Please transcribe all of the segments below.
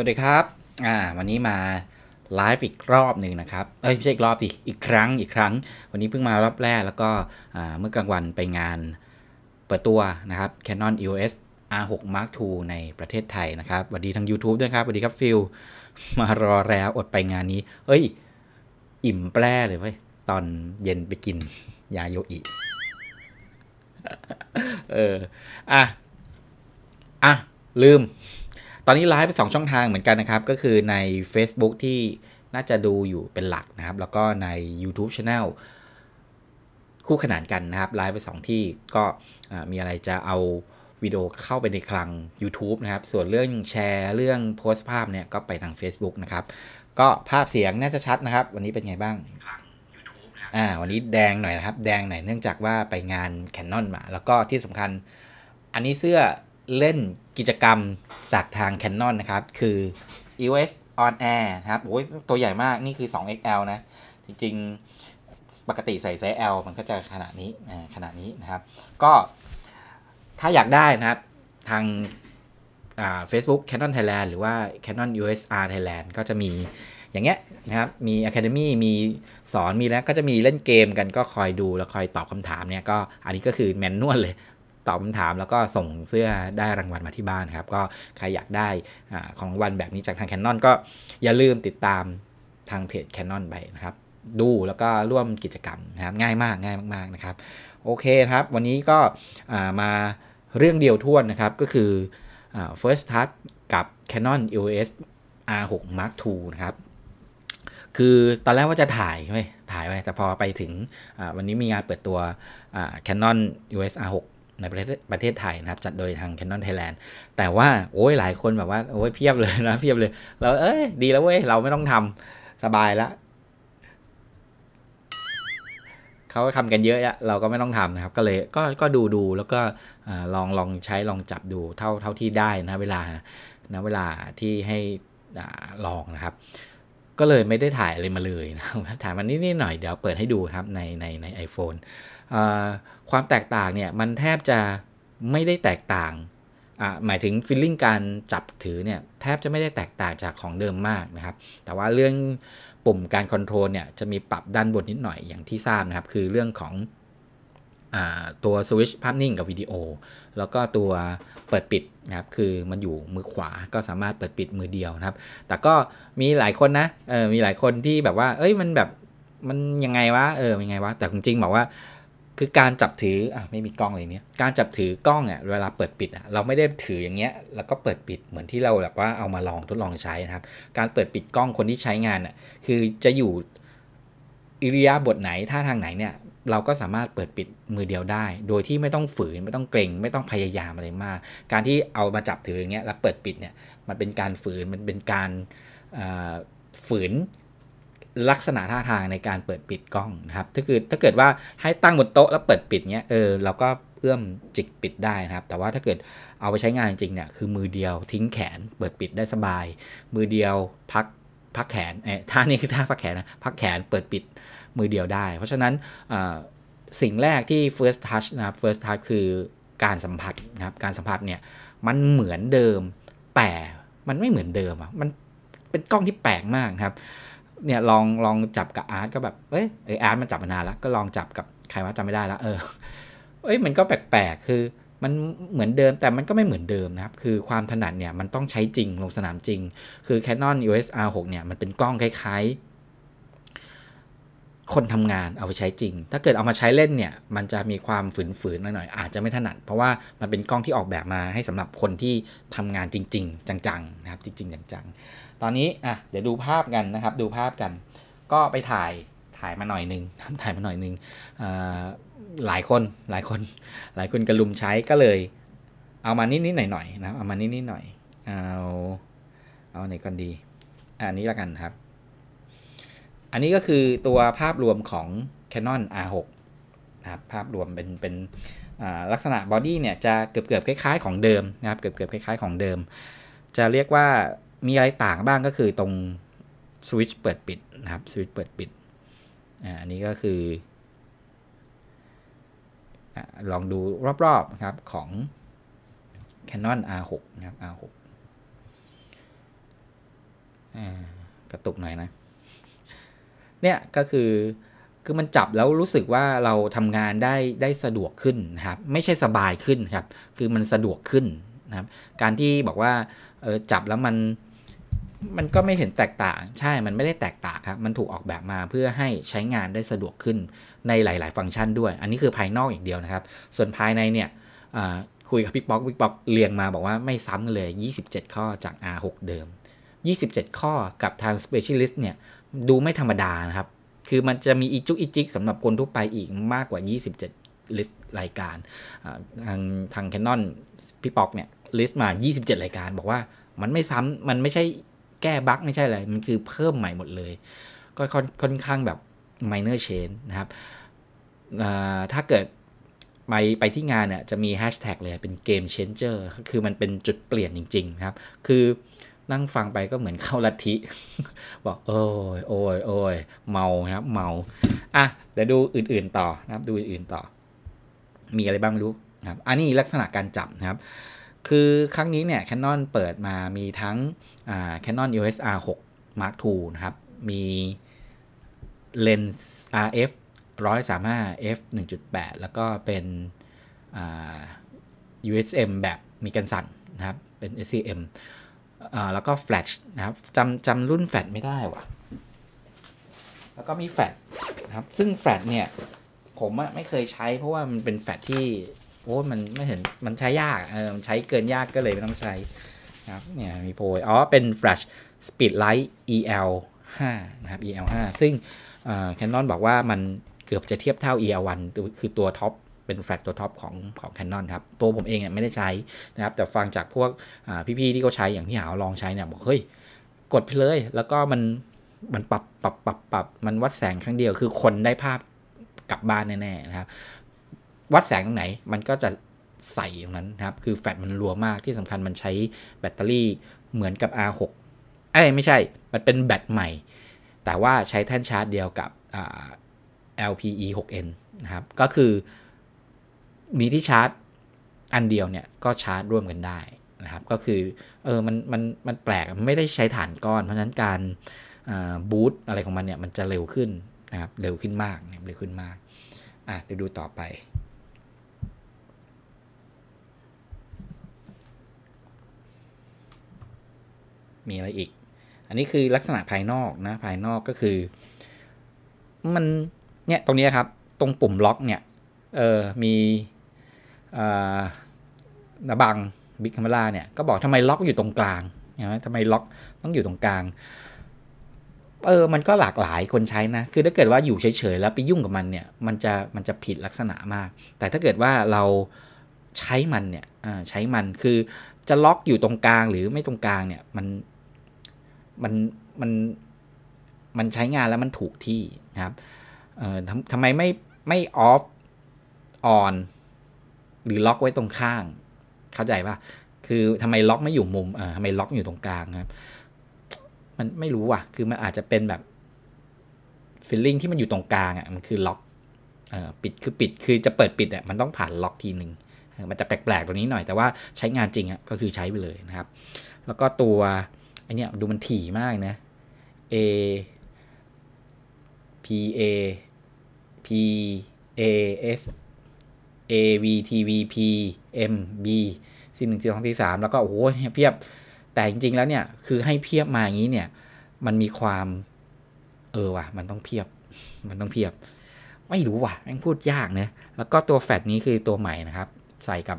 วัสดีครับ อ่า วันนี้มาไลฟ์อีกรอบหนึ่งนะครับ เอ้ย ไม่ใช่อีกรอบดิอีกครั้ง อีกครั้ง วันนี้เพิ่งมารอบแรก แล้วก็ อ่า เมื่อกลางวันไปงานเปิดตัวนะครับ Canon EOS R6 Mark II ในประเทศไทยนะครับสวัสดีทาง YouTube ด้วยครับสวัสดีครับฟิลมารอแล้วอดไปงานนี้ เอ้ย อิ่มแปร่เลยเว้ย ตอนเย็นไปกิน ยาโยอิเออ อ่ะ อ่ะ ลืมตอนนี้ไลฟ์ไปสองช่องทางเหมือนกัน นะครับ ก็คือใน Facebook ที่น่าจะดูอยู่เป็นหลักนะครับ แล้วก็ใน YouTube Channel คู่ขนานกันนะครับไลฟ์ไป 2 ที่ก็มีอะไรจะเอา วิดีโอเข้าไปใน คลัง YouTube นะครับ ส่วนเรื่อง แชร์ เรื่องโพสต์ภาพ เนี่ย ก็ไปทาง Facebook นะครับ ก็ภาพเสียงน่าจะชัด นะครับ วันนี้เป็นไงบ้างอ่าวันนี้แดงหน่อยนะครับแดงหน่อยเนื่องจากว่าไปงานแคนนอนมา แล้วก็ที่สำคัญอันนี้เสื้อเล่นกิจกรรมจากทาง c a n น n นะครับ คือ EOS on air นะครับโอ้ยตัวใหญ่มากนี่คือ 2XL นะ จริงๆปกติใส่ไซส์ L มันก็จะขนาดนี้ขนาดนี้นะครับ ก็ ถ้าอยากได้นะครับ ทาง Facebook Canon Thailand หรือว่า Canon USR Thailand ก็จะมีอย่างเงี้ยนะครับ มี Academy มีสอนมีแล้วก็จะมีเล่นเกมกันก็คอยดูแล้วคอยตอบคำถามเนี่ย ก็อันนี้ก็คือแมนนวลเลยตอบคำถามแล้วก็ส่งเสื้อได้รางวัลมาที่บ้านครับ ก็ใครอยากได้ของรางวัลแบบนี้จากทางแคนนอนก็อย่าลืมติดตามทางเพจแคนนอนไปนะครับ ดูแล้วก็ร่วมกิจกรรมนะครับง่ายมากง่ายมากๆนะครับ โอเคครับ วันนี้ก็มาเรื่องเดียวท่วนนะครับ ก็คือ first touch กับ Canon EOS R6 Mark II นะครับคือตอนแรกว่าจะถ่าย่ไหมถ่ายไว้ แต่พอไปถึงวันนี้มีงานเปิดตัว Canon EOS R6 ในประเทศประเทศไทยนะครับ จัดโดยทาง Canon Thailand แต่ว่าโอ้ยหลายคนแบบว่าโอ้ยเพียบเลยนะเพียบเลยเราเอ้ยดีแล้วเว้ยเราไม่ต้องทำสบายละเขาทำกันเยอะอะเราก็ไม่ต้องทำนะครับ ก็เลยก็ก็ดูดูแล้วก็ลองลองใช้ลองจับดูเท่าเท่าที่ได้นะเวลานะเวลาที่ให้ลองนะครับ ก็เลยไม่ได้ถ่ายอะไรมาเลยนะถ่ายมันนิดหน่อยเดี๋ยวเปิดให้ดูครับในในในไอโฟนความแตกต่างเนี่ย มันแทบจะไม่ได้แตกต่าง อ่า หมายถึงฟิลลิ่งการจับถือเนี่ย แทบจะไม่ได้แตกต่างจากของเดิมมากนะครับ แต่ว่าเรื่องปุ่มการคอนโทรลเนี่ย จะมีปรับด้านบนนิดหน่อยอย่างที่ทราบนะครับ คือเรื่องของตัวสวิชภาพนิ่งกับวิดีโอ แล้วก็ตัวเปิดปิดนะครับ คือมันอยู่มือขวา ก็สามารถเปิดปิดมือเดียวนะครับ แต่ก็มีหลายคนนะมีหลายคนที่แบบว่า เอ้ย มันแบบ มันยังไงวะ เออยังไงวะ แต่จริงๆบอกว่าคือการจับถืออ่ะไม่มีกล้องเลยเนี้ย การจับถือกล้องอ่ะเวลาเปิดปิดอ่ะเราไม่ได้ถืออย่างเงี้ยแล้วก็เปิดปิดเหมือนที่เราแบบว่าเอามาลองทดลองใช้นะครับ การเปิดปิดกล้องคนที่ใช้งานอ่ะคือจะอยู่อิริยาบถไหนท่าทางไหนเนี่ยเราก็สามารถเปิดปิดมือเดียวได้โดยที่ไม่ต้องฝืนไม่ต้องเกรง ไม่ต้องพยายามอะไรมาก การที่เอามาจับถืออย่างเงี้ยแล้วเปิดปิดเนี่ยมันเป็นการฝืนมันเป็นการฝืนลักษณะท่าทางในการเปิดปิดกล้องนะครับ ถ้าเกิดถ้าเกิดว่าให้ตั้งบนโต๊ะแล้วเปิดปิดเนี้ย เออ เราก็เอื้อมจิกปิดได้นะครับ แต่ว่าถ้าเกิดเอาไปใช้งานจริงเนี่ยคือมือเดียวทิ้งแขนเปิดปิดได้สบาย มือเดียวพักพักแขนเออท่านี้คือท่าพักแขนนะ พักแขนเปิดปิดมือเดียวได้ เพราะฉะนั้นสิ่งแรกที่ first touch นะครับ first touch คือการสัมผัสนะครับ การสัมผัสเนี่ยมันเหมือนเดิม แต่มันไม่เหมือนเดิมอ่ะ มันเป็นกล้องที่แปลกมากครับเนี่ยลองลองจับกับอาร์ตก็แบบ เอ้ยไออาร์ตมันจับมานานแล้วก็ลองจับกับใครว่าจำไม่ได้ละเออ เอ้ยมันก็แปลกๆคือ มันเหมือนเดิมแต่มันก็ไม่เหมือนเดิมนะครับคือความถนัดเนี่ยมันต้องใช้จริงลงสนามจริง คือ Canon EOS R6 เนี่ยมันเป็นกล้องคล้ายๆ คนทำงานเอาไปใช้จริง ถ้าเกิดเอามาใช้เล่นเนี่ยมันจะมีความฝืนๆหน่อยๆอาจจะไม่ถนัด เพราะว่ามันเป็นกล้องที่ออกแบบมาให้สำหรับคนที่ทำงานจริง ๆ จังๆนะครับจริง ๆจังๆตอนนี้ อ่ะเดี๋ยวดูภาพกันนะครับดูภาพกัน ก็ไปถ่าย ถ่ายมาหน่อยนึงถ่ายมาหน่อยนึงหลายคน หลายคน หลายคนกระลุมใช้ก็เลย เอามานิดนิดหน่อยหน่อยนะเอามานิดนิดหน่อย เอา เอาไหนก่อนดีอันนี้ละกันครับ อันนี้ก็คือตัวภาพรวมของ Canon R6 นะครับภาพรวมเป็น เป็นลักษณะบอดี้เนี่ยจะเกือบเกือบคล้ายๆของเดิมนะครับ เกือบเกือบคล้ายๆของเดิม จะเรียกว่ามีอะไรต่างบ้างก็คือตรงสวิตช์เปิดปิดนะครับสวิตช์เปิดปิดอันนี้ก็คือ ลองดูรอบๆนะครับของ Canon R6 นะครับ R6 กระตุกหน่อยนะเนี่ยก็คือคือมันจับแล้วรู้สึกว่าเราทำงาน ได้ได้สะดวกขึ้นนะครับ ไม่ใช่สบายขึ้นครับ คือมันสะดวกขึ้นนะครับ การที่บอกว่าจับแล้วมันมันก็ไม่เห็นแตกต่าง ใช่ มันไม่ได้แตกต่างครับ มันถูกออกแบบมาเพื่อให้ใช้งานได้สะดวกขึ้นในหลาย ๆ ฟังก์ชันด้วย อันนี้คือภายนอกอย่างเดียวนะครับ ส่วนภายในเนี่ย คุยกับพี่ป๊อก พี่ป๊อกเรียงมา บอกว่าไม่ซ้ำกันเลย 27 ข้อจาก R6 เดิม 27 ข้อกับทาง Specialist เนี่ย ดูไม่ธรรมดานะครับ คือมันจะมีอีจุกอีจิกสำหรับคนทั่วไปอีกมากกว่า 27ลิสต์รายการ ทางทางแคนนอนพี่ป๊อกเนี่ยลิสต์มา27 รายการบอกว่ามันไม่ซ้ำมันไม่ใช่แก้บั๊กไม่ใช่อะไรมันคือเพิ่มใหม่หมดเลย ก็ค่อนข้างแบบ minor change นะครับ ถ้าเกิด ไป ไปที่งานเนี่ยจะมีแฮชแท็กเลยเป็นเกมเชนเจอร์ คือมันเป็นจุดเปลี่ยนจริงๆครับ คือนั่งฟังไปก็เหมือนเข้าลัทธิบอก โอ้ย โอ้ย โอ้ย เมาครับ เมา อ่ะเดี๋ยวดูอื่น ๆต่อนะครับ ดูอื่นๆต่อ มีอะไรบ้างรู้ครับ อันนี้ลักษณะการจับนะครับคือ ครั้งนี้เนี่ย Canon เปิดมามีทั้ง Canon EOS R 6 Mark II นะครับ มีเลนส์ RF 135 f 1.8 แล้วก็เป็น USM แบบมีกันสั่นนะครับ เป็น SCM แล้วก็แฟลชนะครับจำจำรุ่นแฟลชไม่ได้ว่ะ แล้วก็มีแฟลชนะครับ ซึ่งแฟลชเนี่ย ผมไม่เคยใช้เพราะว่า มันเป็นแฟลชที่โอ้ มันไม่เห็น มันใช้ยาก เออใช้เกินยากก็เลยไม่ต้องใช้ครับ เนี่ย มีโพยอ๋อ เป็น flash speedlight el 5 นะครับ el 5 ซึ่งแคนนอนบอกว่ามันเกือบจะเทียบเท่า el 1คือตัวท็อป เป็นแฟลชตัวท็อปของของแคนนอนครับ ตัวผมเองเนี่ย ไม่ได้ใช้นะครับ แต่ฟังจากพวกพี่ๆที่เขาใช้อย่างพี่หาวลองใช้เนี่ย บอก เฮ้ย กดไปเลย แล้วก็มันมันปรับปรับปรับปรับ มันวัดแสงครั้งเดียว คือคนได้ภาพกลับบ้านแน่ๆนะครับวัดแสงตรงไหนมันก็จะใส่ตรงนั้นนะครับ คือแฟลชมันรัวมากที่สำคัญมันใช้แบตเตอรี่เหมือนกับ R6 เอ้ไม่ใช่ มันเป็นแบตใหม่ แต่ว่าใช้แท่นชาร์จเดียวกับ LPE6N นะครับ ก็คือมีที่ชาร์จอันเดียวเนี่ย ก็ชาร์จร่วมกันได้นะครับ ก็คือเออ มัน มัน มันแปลกไม่ได้ใช้ฐานก้อน เพราะฉะนั้นการบูตอะไรของมันเนี่ย มันจะเร็วขึ้นนะครับเร็วขึ้นมาก เร็วขึ้นมาก อ่ะเดี๋ยวดูต่อไปมีอะไรอีก อันนี้คือลักษณะภายนอกนะ ภายนอกก็คือ มันเนี่ยตรงนี้ครับตรงปุ่มล็อกเนี่ยเออมีระบังบิ๊กคาเมล่าเนี่ยก็บอกทำไมล็อกอยู่ตรงกลางใช่ไหมทำไมล็อกต้องอยู่ตรงกลางเออมันก็หลากหลายคนใช้นะคือถ้าเกิดว่าอยู่เฉยๆแล้วไปยุ่งกับมันเนี่ยมันจะมันจะผิดลักษณะมาก แต่ถ้าเกิดว่าเราใช้มันเนี่ยใช้มันคือจะล็อกอยู่ตรงกลางหรือไม่ตรงกลางเนี่ยมันมัน มันมันใช้งานแล้วมันถูกที่นะครับเอ่อทำทำไมไม่ไม่ออฟออนหรือล็อกไว้ตรงข้าง เข้าใจปะคือทำไมล็อกไม่อยู่มุมเอ่อทำไมล็อกอยู่ตรงกลางครับ มันไม่รู้ว่ะคือมันอาจจะเป็นแบบฟิลลิ่งที่มันอยู่ตรงกลางอ่ะมันคือล็อกเอ่อปิดคือปิด คือจะเปิด ปิดอ่ะมันต้องผ่านล็อกทีหนึ่งมันจะแปลกๆตรงนี้หน่อยแต่ว่าใช้งานจริงอ่ะก็คือใช้ไปเลยนะครับ แล้วก็ตัวอันเนี้ยดูมันถี่มากนะ A P A P A S A V T V P M B สี่หนึ่งสี่สองสี่สามแล้วก็โอ้โหเพียบแต่จริงๆแล้วเนี่ย คือให้เพียบมาอย่างนี้เนี่ย มันมีความ เออว่ะ มันต้องเพียบมันต้องเพียบ ไม่รู้ว่ะแม่งพูดยากเนะแล้วก็ตัวแฟลตนี้คือตัวใหม่นะครับ ใส่กับ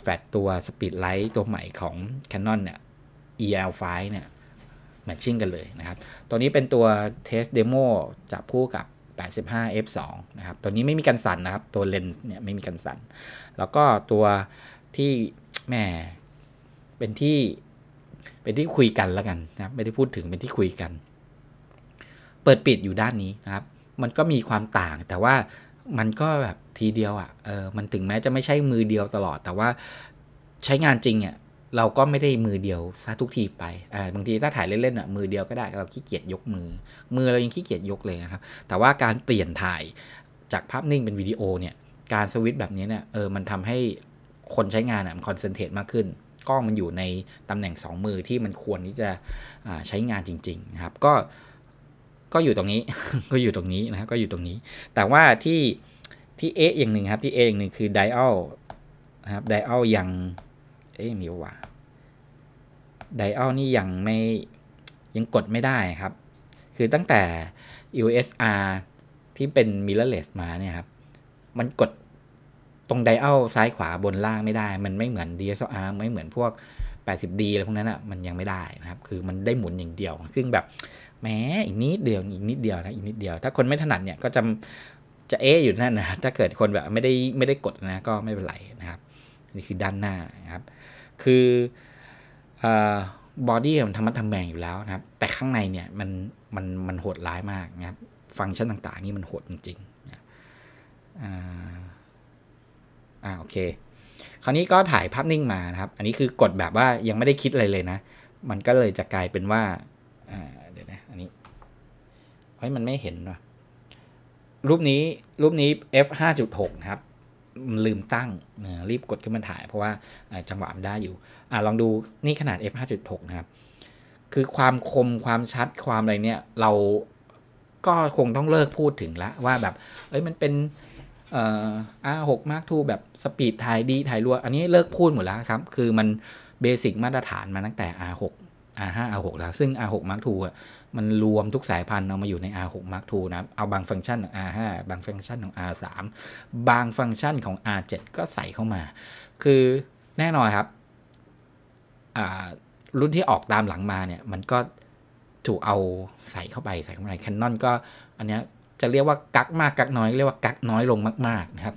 แฟลตตัวสปีดไลท์ตัวใหม่ของ Canon เนี่ย EL5 เนี่ยเหมือนชิ่งกันเลยนะครับตัวนี้เป็นตัวเทสเดโมจับคู่กับ85 f2 นะครับตัวนี้ไม่มีกันสั่นนะครับ ตัวเลนส์เนี่ยไม่มีกันสั่น แล้วก็ตัวที่แม่เป็นที่เป็นที่คุยกันแล้วกันนะไม่ได้พูดถึงเป็นที่คุยกัน เปิดปิดอยู่ด้านนี้นะครับมันก็มีความต่างแต่ว่ามันก็แบบทีเดียวอะ่ะเออมันถึงแม้จะไม่ใช่มือเดียวตลอด แต่ว่าใช้งานจริงเนี่ยเราก็ไม่ได้มือเดียวซะทุกทีไปออบางทีถ้าถ่ายเล่นๆอ่ะมือเดียวก็ได้เราขี้เกียจยกมือ มือเรายังขี้เกียจยกเลยนะครับ แต่ว่าการเปลี่ยนถ่ายจากภาพนิ่งเป็นวิดีโอเนี่ย การสวิตช์แบบนี้เนี่ยเออ มันทำให้คนใช้งานอ่ะมันคอนเซนเทรตมากขึ้น กล้องมันอยู่ในตำแหน่ง 2 มือที่มันควรที่จะใช้งานจริง ๆนะครับ ก็ ก็อยู่ตรงนี้ ก็อยู่ตรงนี้นะครับก็อยู่ตรงนี้ แต่ว่าที่ที่เออย่างหนึ่งครับที่เออย่างหนึ่งคือไดอัลนะครับไดอัลยังเองนีว่าไดอัลนี่ยังไม่ยังกดไม่ได้ครับ คือตั้งแต่ USR ที่เป็น mirrorless มาเนี่ยครับ มันกดตรงไดอัลซ้ายขวาบนล่างไม่ได้ มันไม่เหมือน d s r ไม่เหมือนพวก 80D อะไรพวกนั้นอะ่ะมันยังไม่ได้นะครับ คือมันได้หมุนอย่างเดียวซึ่งแบบแหมอีกนิดเดียวอีกนิดเดียวนะอีกนิดเดียว ถ้าคนไม่ถนัดเนี่ยก็จะจะเอ๊อยู่นั่นนะถ้าเกิดคนแบบไม่ได้ไม่ได้กดนะก็ไม่เป็นไรนะครับนี่คือด้านหน้านะครับคือบอดี้มันทำมมะทำแมงอยู่แล้วนะครับ แต่ข้างในเนี่ย มันมันมันโหดร้ายมากนะครับ ฟังก์ชันต่างๆ นี่มันโหดจริงๆนะอ่าอ่าโอเคคราวนี้ก็ถ่ายภาพนิ่งมานะครับ อันนี้คือกดแบบว่ายังไม่ได้คิดอะไรเลยนะ มันก็เลยจะกลายเป็นว่า่าเดี๋ยวนะอันนี้เฮ้ยมันไม่เห็นว่ะรูปนี้รูปนี้ f 5.6 นะครับลืมตั้งนะรีบกดขึ้นมาถ่ายเพราะว่าจังหวะมันได้อยู่อลองดูนี่ขนาด f 5.6นะครับคือความคมความชัดความอะไรเนี่ยเราก็คงต้องเลิกพูดถึงละว่าแบบเอ้ยมันเป็นอาหกมาร์กทูแบบสปีดถ่ายดีถ่ายรัวอันนี้เลิกพูดหมดแล้วครับคือมันเบสิกมาตรฐานมาตั้งแต่ R6 R5 R6 แล้วซึ่ง R6 Mark II อ่ะมันรวมทุกสายพันธุ์เอามาอยู่ใน R6 Mark II นะเอาบางฟังก์ชันของ R5 บางฟังก์ชันของ R3 บางฟังก์ชันของ R7 ก็ใส่เข้ามา คือแน่นอนครับรุ่นที่ออกตามหลังมา เนี่ย มันก็ถูกเอาใส่เข้าไปใส่เข้าไปแคนนอนก็ อันนี้จะเรียกว่า กักมาก กักน้อย เรียกว่ากักน้อยลงมากๆนะครับ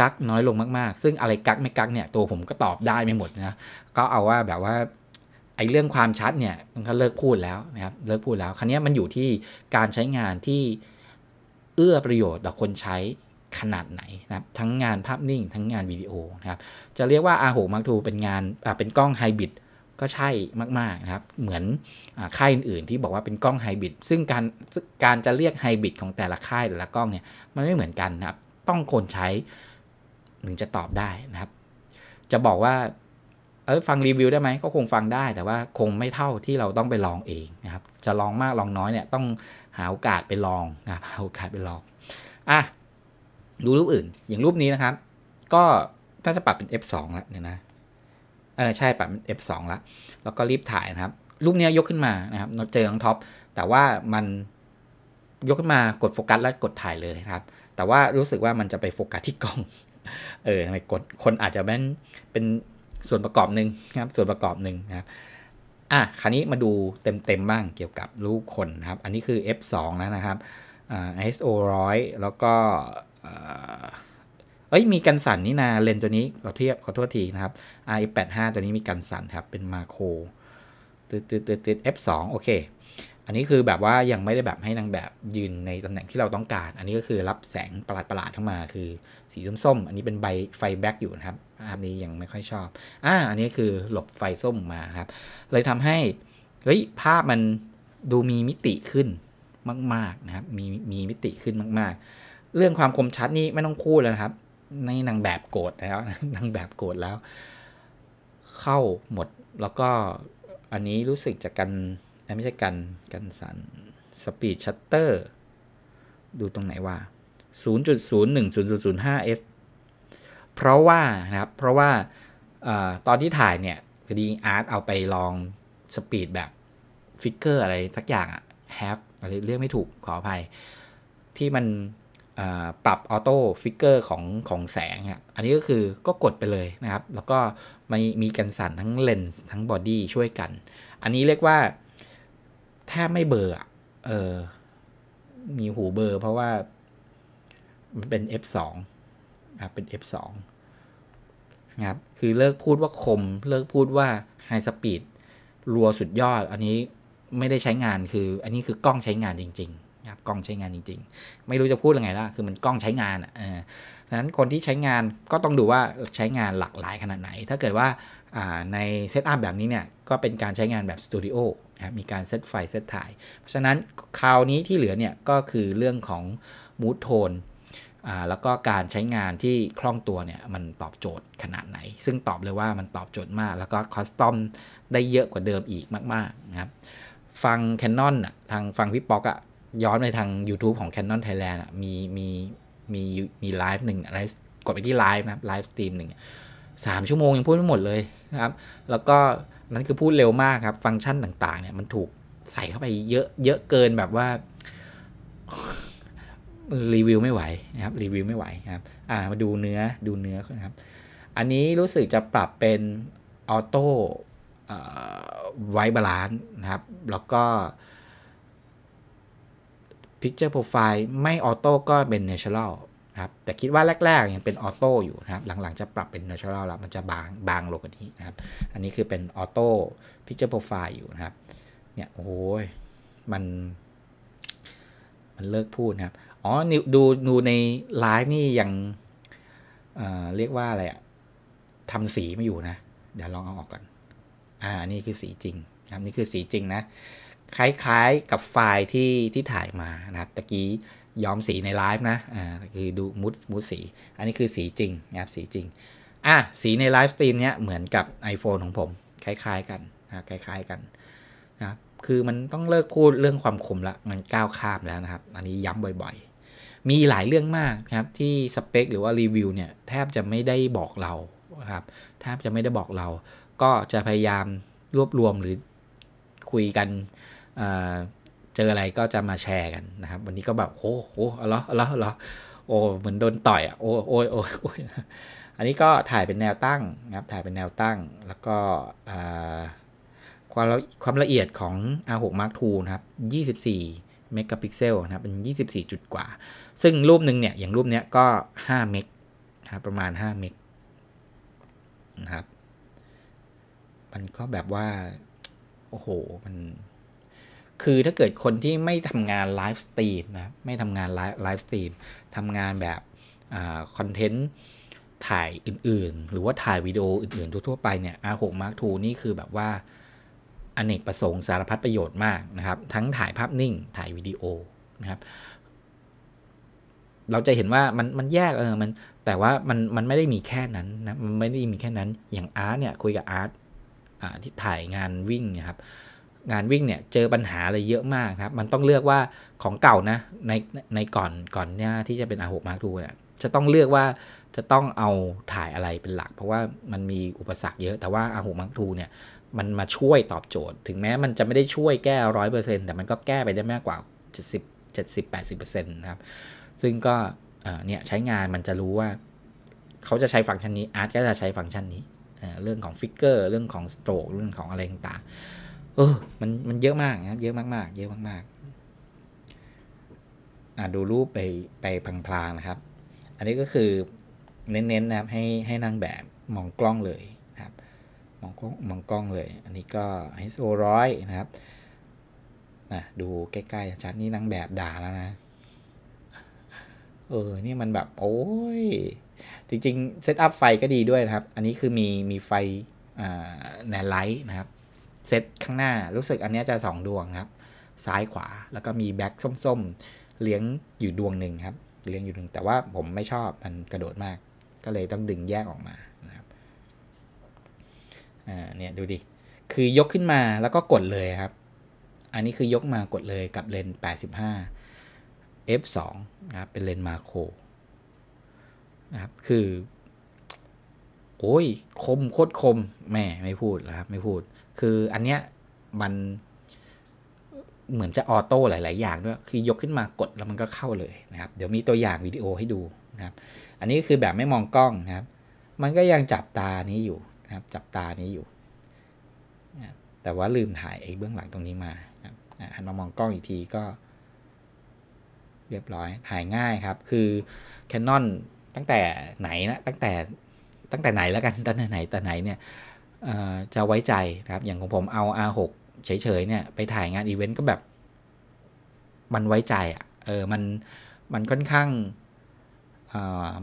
กักน้อยลงมากๆซึ่งอะไรกักไม่กักเนี่ยตัวผมก็ตอบได้ไม่หมดนะก็เอาว่าแบบว่าไอ้เรื่องความชัดเนี่ยมันก็เลิกพูดแล้วนะครับเลิกพูดแล้ว ครั้นี้มันอยู่ที่การใช้งานที่เอื้อประโยชน์ต่อคนใช้ขนาดไหนนะครับ ทั้งงานภาพนิ่งทั้งงานวิดีโอนะครับจะเรียกว่าอาโหมักทูเป็นงานเป็นกล้องไฮบริดก็ใช่มากๆนะครับ เหมือนค่ายอื่นๆที่บอกว่าเป็นกล้องไฮบริดซึ่งการการจะเรียกไฮบริดของแต่ละค่ายแต่ละกล้องเนี่ย มันไม่เหมือนกันนะครับต้องคนใช้ถึงจะตอบได้นะครับ จะบอกว่าเออฟังรีวิวได้ไหมก็คงฟังได้ แต่ว่าคงไม่เท่าที่เราต้องไปลองเอง นะครับ จะลองมากลองน้อยเนี่ย ต้องหาโอกาสไปลองนะครับหาโอกาสไปลอง อ่ะดูรูปอื่น อย่างรูปนี้นะครับ ก็น่าจะปรับเป็น F2 แล้วเนี่ยนะเออใช่ปรับเป็น F2 แล้วแล้วก็รีบถ่ายนะครับ รูปนี้ยกขึ้นมานะครับเราเจอน้องท็อปแต่ว่ามันยกขึ้นมากดโฟกัสแล้วกดถ่ายเลยครับ แต่ว่ารู้สึกว่ามันจะไปโฟกัสที่กล้องเออทำไมกดคนอาจจะเป็นเป็นส่วนประกอบหนึ่งนะครับ ส่วนประกอบหนึ่งนะครับอ่ะ คราวนี้มาดูเต็มๆบ้าง เกี่ยวกับรูปคนนะครับ อันนี้คือ F2 แล้วนะครับอ ISO 100แล้วก็เอ้ย มีกันสั่นนี่นา เลนตัวนี้ ขอเทียบขอโทษทีนะครับ i85 ตัวนี้มีกันสั่นครับ เป็นมาโครตืดตืดตืดตืด F2 โอเค อันนี้คือแบบว่ายังไม่ได้แบบให้นางแบบยืนในตำแหน่งที่เราต้องการ อันนี้ก็คือรับแสงประหลาดๆเข้ามา คือสีส้ม ๆ อันนี้เป็นใบไฟแบ็กอยู่นะครับภาพนี้ยังไม่ค่อยชอบ อ่า อันนี้คือหลบไฟส้มมาครับ เลยทำให้ เฮ้ย ภาพมันดูมีมิติขึ้นมาก ๆ นะครับ มีมีมิติขึ้นมากๆ เรื่องความคมชัดนี่ไม่ต้องพูดแล้วครับ ในนางแบบโกรธแล้วนางแบบโกรธแล้ว เข้าหมด แล้วก็อันนี้รู้สึกจากกัน ไม่ใช่กัน กันสันสปีดชัตเตอร์ ดูตรงไหนว่า0 0 1 0 0 5 s เพราะว่านะครับ เพราะว่าตอนที่ถ่ายเนี่ยพอดีอาร์ตเอาไปลองสปีดแบบฟิกเกอร์อะไรสักอย่างอะแฮฟอะไรเรียกไม่ถูกขออภัย ที่มันปรับออโต้ฟิกเกอร์ของของแสงอ่ะอันนี้ก็คือก็กดไปเลยนะครับ แล้วก็มีมีกันสั่นทั้งเลนส์ทั้งบอดี้ช่วยกัน อันนี้เรียกว่าแทบไม่เบอร์อ่ะเออมีหูเบอร์เพราะว่ามันเป็น F2 นะเป็น F2 นะครับ คือเลิกพูดว่าคม เลิกพูดว่าไฮสปีดรัวสุดยอด อันนี้ไม่ได้ใช้งาน คืออันนี้คือกล้องใช้งานจริงๆ นะครับ กล้องใช้งานจริงๆ ไม่รู้จะพูดยังไงละคือมันกล้องใช้งานอ่ะดังนั้นคนที่ใช้งานก็ต้องดูว่าใช้งานหลากหลายขนาดไหน ถ้าเกิดว่าในเซตอัพแบบนี้เนี่ย ก็เป็นการใช้งานแบบสตูดิโอนะมีการเซตไฟเซตถ่ายเพราะฉะนั้นคราวนี้ที่เหลือเนี่ยก็คือเรื่องของมูทโทนแล้วก็การใช้งานที่คล่องตัวเนี่ย มันตอบโจทย์ขนาดไหน ซึ่งตอบเลยว่ามันตอบโจทย์มาก แล้วก็คอสตอมได้เยอะกว่าเดิมอีกมาก ๆ นะครับ ฟัง Canon อ่ะทางฟังพี่ป๊อกอ่ะย้อนไปทาง YouTube ของ Canon Thailand อะมีมี มี มีไลฟ์หนึ่งไลฟ์กดไปที่ ไลฟ์นะครับ ไลฟ์สตรีมหนึ่งสามชั่วโมงยังพูดไม่หมดเลยนะครับแล้วก็นั้นคือพูดเร็วมากครับฟังก์ชันต่างๆเนี่ยมันถูกใส่เข้าไปเยอะเยอะเกินแบบว่ารีวิวไม่ไหวนะครับรีวิวไม่ไหวครับอ่ามาดูเนื้อดูเนื้อครับ อันนี้รู้สึกจะปรับเป็นออโต้ไวบาลานซ์นะครับแล้วก็ิกเจอร์โปรไฟล์ไม่ออโต้ก็เป็น n a t u ล a l ครับ แต่คิดว่าแรกๆยังเป็นออโต้อยู่นะครับ หลังๆจะปรับเป็นนเชอรัลแล้วมันจะบางบางลงกว่านี้นะครับ อันนี้คือเป็นออโต้พิจอร์โปรไฟล์อยู่นะครับเนี่ยโอ้ยมัน มันเลิกพูดนะครับอ๋อดูดูในไลฟ์นี่ยังเเรียกว่าอะไรอะทำสีไม่อยู่นะ เดี๋ยวลองเอาออกก่อนอ่านี่คือสีจริงนะนี่คือสีจริงนะ คล้ายๆกับไฟล์ที่ที่ถ่ายมานะครับตะกี้ย้อมสีในไลฟ์นะอ่าคือดูมุดมุดสี อันนี้คือสีจริงนะครับ สีจริง อ่ะ สีในไลฟ์สตรีมเนี้ยเหมือนกับ iPhone ของผม คล้ายๆกันนะ คล้ายๆกันนะคคือมันต้องเลิกพูดเรื่องความคมละ มันก้าวข้ามแล้วนะครับ อันนี้ย้ำบ่อย ๆมีหลายเรื่องมากครับ ที่สเปคหรือว่ารีวิวเนี่ย แทบจะไม่ได้บอกเราครับแทบจะไม่ได้บอกเรา ก็จะพยายามรวบรวมหรือคุยกันเเจออะไรก็จะมาแชร์กันนะครับวันนี้ก็แบบโอ้โหอะไรอะอาโอ้เหมือนโดนต่อยอ่ะโอ้โอ้ยโอ้ยอันนี้ก็ถ่ายเป็นแนวตั้งนะครับถ่ายเป็นแนวตั้งแล้วก็ความความละเอียดของ R6 Mark II นะครับ24เมกะพิกเซลนะครับเป็น 24 จุดกว่าซึ่ง รูปหนึ่งเนี่ย อย่าง รูป เนี้ย ก็5เมกนะประมาณ5เมกนะครับมัน ก็แบบว่า โอ้โห มัน คือถ้าเกิดคนที่ไม่ทำงานไลฟ์สตรีมนะ ไม่ทำงานไลฟ์สตรีมทำงานแบบคอนเทนต์ถ่ายอื่นๆ หรือว่าถ่าย วิดีโอ อื่น ๆทั่วๆไป เนี่ย R6 Mark II นี่ คือแบบว่าอนเนก ประสงค์สารพัดประโยชน์มากนะครับ ทั้งถ่ายภาพนิ่งถ่ายวิดีโอนะครับเราจะเห็นว่ามันมันแยกเออมันแต่ว่ามันมันไม่ได้มีแค่นั้นนะมันไม่ได้มีแค่นั้นอย่างอาร์ตเนี่ยคุยกับอาร์ตที่ถ่ายงานวิ่งนะครับ งานวิ่งเนี่ยเจอปัญหาอะไรเยอะมากครับ มันต้องเลือกว่าของเก่านะในในก่อนก่อนหน้าที่จะเป็นอกมาร์กทูเนี่ยจะต้องเลือกว่าจะต้องเอาถ่ายอะไรเป็นหลัก เพราะว่ามันมีอุปสรรคเยอะ แต่ว่าอกมาร์กทูเนี่ยมันมาช่วยตอบโจทย์ถึงแม้มันจะไม่ได้ช่วยแก้ร้อยเปอร์เซ็นต์แต่มันก็แก้ไปได้มากกว่า 70 70 80%นะครับซึ่งก็เนี่ยใช้งานมันจะรู้ว่า เขาจะใช้ฟังก์ชันนี้อาร์ตก็จะใช้ฟังก์ชันนี้ เรื่องของฟิกเกอร์เรื่องของสโตรกเรื่องของอะไรต่างเออ มันมันเยอะมากนะเยอะมากๆ เยอะมากๆอะดูรูปไปไปพลางๆ นะครับ อันนี้ก็คือเน้นๆนนะครับให้ให้นางแบบมองกล้องเลยครับมองกล้องมองกล้องเลย อันนี้ก็ ISO ร้อยนะครับนะดูใกล้ๆชัดนี่นางแบบด่าแล้วนะเออ นี่ มันแบบ โอ้ย จริงๆเซตอัพไฟก็ดีด้วย นะครับ อันนี้คือมี มีไฟแนไลท์ นะครับ เซตข้างหน้า รู้สึกอันนี้จะ 2 ดวงครับ ซ้ายขวาแล้วก็มี แบ็คส้ม ๆเลี้ยงอยู่ดวงหนึ่งครับเลี้ยงอยู่หนึ่งแต่ว่าผมไม่ชอบ มันกระโดดมาก ก็เลยต้องดึงแยกออกมานะครับอ่าเนี่ยดูดิคือยกขึ้นมาแล้วก็กดเลยครับ อันนี้คือยกมากดเลยกับเลน85 f2 นะครับ เป็นเลนส์มาโครนะ ครับ คือ โอ้ยคมโคตรคมแม่ไม่พูดแล้วครับ ไม่พูด คืออัน เนี้ย มันเหมือนจะออโต้หลายๆ อย่าง ด้วย คือยกขึ้นมา กด แล้ว มันก็เข้าเลยนะครับ เดี๋ยว มี ตัวอย่างวิดีโอให้ดู นะ ครับ อันนี้คือแบบไม่มองกล้องนะครับ มันก็ยังจับตานี้อยู่นะครับจับตานี้อยู่ แต่ว่าลืมถ่ายไอ้เบื้องหลังตรงนี้มาหันมามองกล้องอีกทีก็เรียบร้อย ถ่ายง่ายครับ คือ Canon ตั้งแต่ไหนนะ ตั้งแต่ตั้งแต่ไหนแล้วกัน ตั้งแต่ไหนแต่ไหนเนี่ยจะไว้ใจครับ อย่างของผมเอา R6 เฉยๆเนี่ยไปถ่ายงานอีเวนต์ก็แบบ มันไว้ใจอ่ะ เออ มันมันค่อนข้าง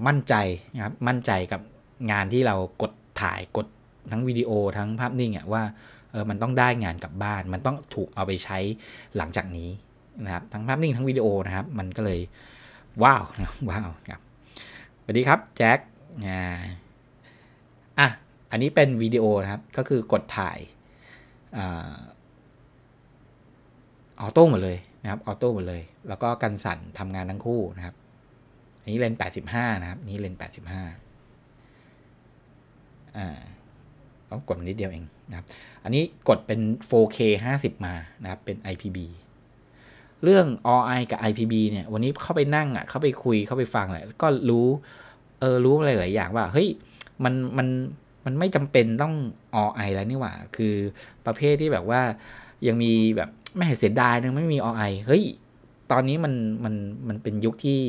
มั่นใจนะครับ มั่นใจกับงานที่เรากดถ่ายกดทั้งวิดีโอทั้งภาพนิ่งอ่ะว่าเออมันต้องได้งานกลับบ้าน มันต้องถูกเอาไปใช้หลังจากนี้นะครับ ทั้งภาพนิ่งทั้งวิดีโอ นะครับ มันก็เลยว้าว นะว้าวครับ สวัสดี ครับ แจ็คอ่ะอันนี้เป็นวิดีโอ นะครับก็คือกดถ่ายออโต้หมด เลยนะครับออโต้หมด เลย แล้วก็กันสั่นทำงานทั้งคู่นะครับ อันนี้ เลน 85 นะครับ นี่เลน 85อ่าต้องกดนิดเดียวเองนะครับอันนี้กดเป็น 4K 50 มานะครับเป็น IPB เรื่อง RI กับ IPB เนี่ย วันนี้เข้าไปนั่งอ่ะเข้าไปคุยเข้าไปฟังแหละก็รู้เออรู้อะไรหลายอย่างว่าเฮ้ยมันมันมันไม่จำเป็นต้อง RI แล้วนี่หว่าคือประเภทที่แบบว่ายังมีแบบไม่เห็นเสียดายนึงไม่มี RI เฮ้ยตอนนี้มันมันมันเป็นยุคที่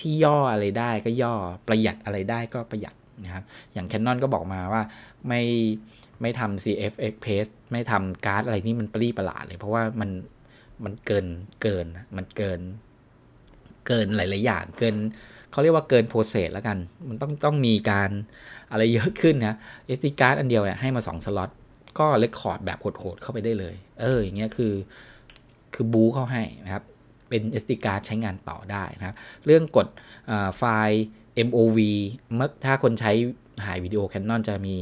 ที่ย่ออะไรได้ก็ย่อประหยัดอะไรได้ก็ประหยัดนะครับอย่างแคนนอนก็บอกมาว่าไม่ไม่ทำ CF x p r s s ไม่ทำการ์ดอะไรนี่มันปรีประหลาดเลย เพราะว่ามันมันเกินเกินมันเกิน เกิน หลาย ๆอย่าง เกิน เขาเรียกว่าเกินโปรเซสแล้วกัน มันต้องต้องมีการอะไรเยอะขึ้นนะ SD card อันเดียวเนี่ยให้มา2สล็อต ก็เลคคอร์ดแบบโหดๆเข้าไปได้เลย เอออย่างเงี้ยคือ คือบูเข้าให้นะครับ เป็น SD card ใช้งานต่อได้นะครับเรื่องกดไฟล์ MOV เมื่อถ้าคนใช้หายวิดีโอแคนนอนจะมี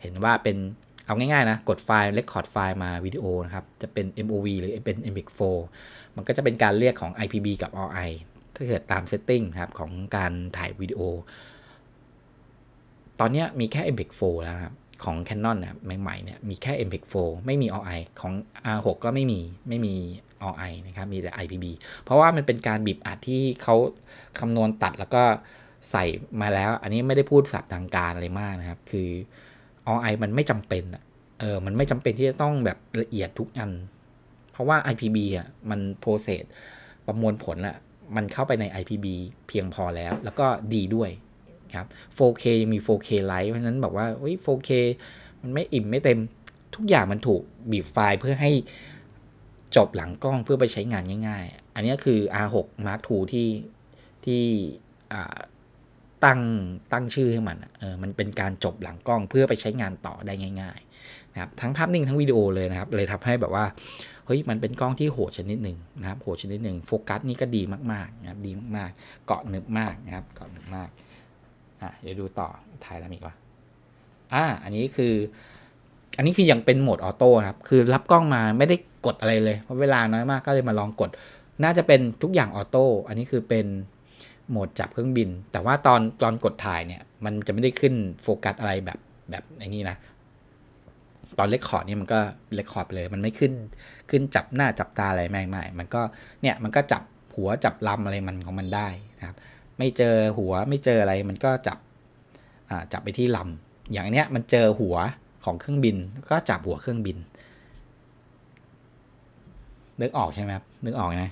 เห็นว่าเป็นเอาง่าย ๆ นะ กดไฟล์เคคอร์ดไฟล์มาวิดีโอ นะครับ จะเป็น MOV หรือเป็น MPEG-4 มันก็จะเป็นการเรียกของ IPB กับ RI ถ้าเกิดตามเซตติ้งครับ ของการถ่ายวิดีโอ ตอนนี้มีแค่ MPEG-4 แล้วครับ ของ Canon นะใหม่ๆเนี่ยมีแค่ MPEG-4 ไม่มี RI ของ R6 ก็ไม่มีไม่มี RI นะครับ มีแต่ IPB เพราะว่ามันเป็นการบีบอัดที่เขาคำนวณตัดแล้วก็ใส่มาแล้ว อันนี้ไม่ได้พูดสับทางการอะไรมากนะครับ คืออไอมัน ไม่ จำเป็นอะเออ มันไม่ จำเป็นที่จะต้องแบบละเอียดทุกอัน เพราะว่า IPB อ่ะ มันโปรเซสประมวลผลอะมันเข้าไปใน IPB เพียงพอแล้ว แล้วก็ดีด้วยครับ 4K ยังมี 4K ไลท์เพราะนั้นบอกว่าเฮ้ย 4K มันไม่อิ่ม ไม่เต็มทุกอย่างมันถูกบีบไฟล์เพื่อให้จบหลังกล้องเพื่อไปใช้งานง่าย ๆ อันนี้คือ R6 Mark II ที่ที่อ่าตั้งตั้งชื่อให้มันเออ มันเป็นการจบหลังกล้องเพื่อไปใช้งานต่อได้ง่ายๆนะครับทั้งภาพนิ่งทั้งวิดีโอเลยนะครับเลยทำให้แบบว่าเฮ้ยมันเป็นกล้องที่โหดชนิดหนึ่งนะครับโหดชนิดหนึ่งโฟกัสนี่ก็ดีมากๆนะครับดีมากๆเกาะหนึบมากนะครับ เกาะหนึบมากอ่ะเดี๋ยวดูต่อถ่ายแล้วอีกว่าอ่าอันนี้คืออันนี้คือยังเป็นโหมดออโต้ครับคือรับกล้องมาไม่ได้กดอะไรเลยเพราะเวลาน้อยมากก็เลยมาลองกด น่าจะเป็นทุกอย่างออโต้อันนี้คือเป็นโหมดจับเครื่องบิน แต่ว่าตอนตอนกดถ่ายเนี่ยมันจะไม่ได้ขึ้นโฟกัสอะไรแบบแบบอย่างนี้นะ ตอนเลคคอร์ดเนี่ยมันก็เลคคอร์ดเลย มันไม่ขึ้นขึ้นจับหน้าจับตาอะไรไม่ไม่มันก็เนี่ยมันก็จับหัวจับลำอะไรมันของมันได้นะครับ ไม่เจอหัวไม่เจออะไร มันก็จับ จับไปที่ลำอย่างเนี้ยมันเจอหัวของเครื่องบิน ก็จับหัวเครื่องบินนึกออกใช่ไหมครับนึกออกไง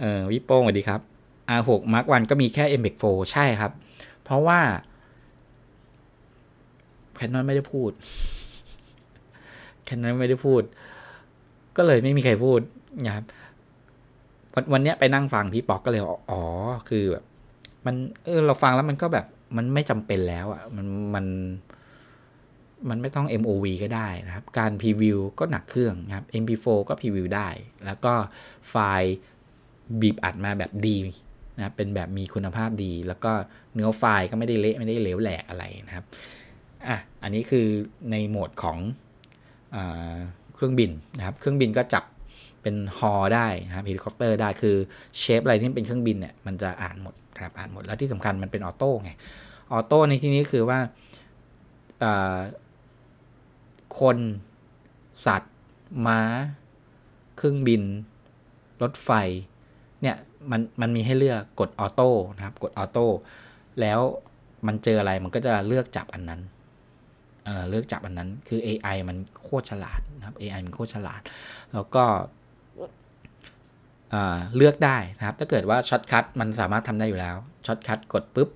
เออวิโป้งสวัสดีครับ R6 Mark 1ก็มีแค่ m 4ใช่ครับ เพราะว่าแคนนอนไม่ได้พูดแคนนอนไม่ได้พูด ก็เลยไม่มีใครพูดนะครับวันวันนี้ไปนั่งฟังพี่ป๊อกก็เลย อ๋อคือแบบมันเออเราฟังแล้วมันก็แบบมันไม่จำเป็นแล้วอะ่ะมันมัน มันไม่ต้อง MOV ก็ได้นะครับ การพรีวิว ก็หนักเครื่องนะครับ MP4 ก็พรีวิวได้ แล้วก็ไฟล์ บีบอัดมาแบบดีนะเป็นแบบมีคุณภาพดี แล้ว ก็เนื้อไฟล์ก็ไม่ได้เละไม่ได้เหลวแหลกอะไรนะครับ อ่ะ อันนี้คือในโหมดของอเครื่องบิน นะ ครับ เครื่องบินก็จับเป็นฮอได้นะครับเฮลิคอปเตอร์ได้คือเชฟอะไรที่เป็นเครื่องบินเนี่ยมันจะอ่านหมดครับอ่านหมดแล้วที่สำคัญมันเป็นออโต้ไงออโต้ในที่นี้คือว่าคนสัตว์ ม้า เครื่องบินรถไฟเนี่ยมันมันมีให้เลือกกดออโต้นะครับกดออโต้แล้วมันเจออะไรมันก็จะเลือกจับอันนั้นเเลือกจับอันนั้นคือ AI มันโคตรฉลาดนะครับ AI มันโคตรฉลาด แล้วก็เลือกได้นะครับ ถ้าเกิดว่าช็อตคัทมันสามารถทำได้อยู่แล้วช็อตคัทกดปุ๊บ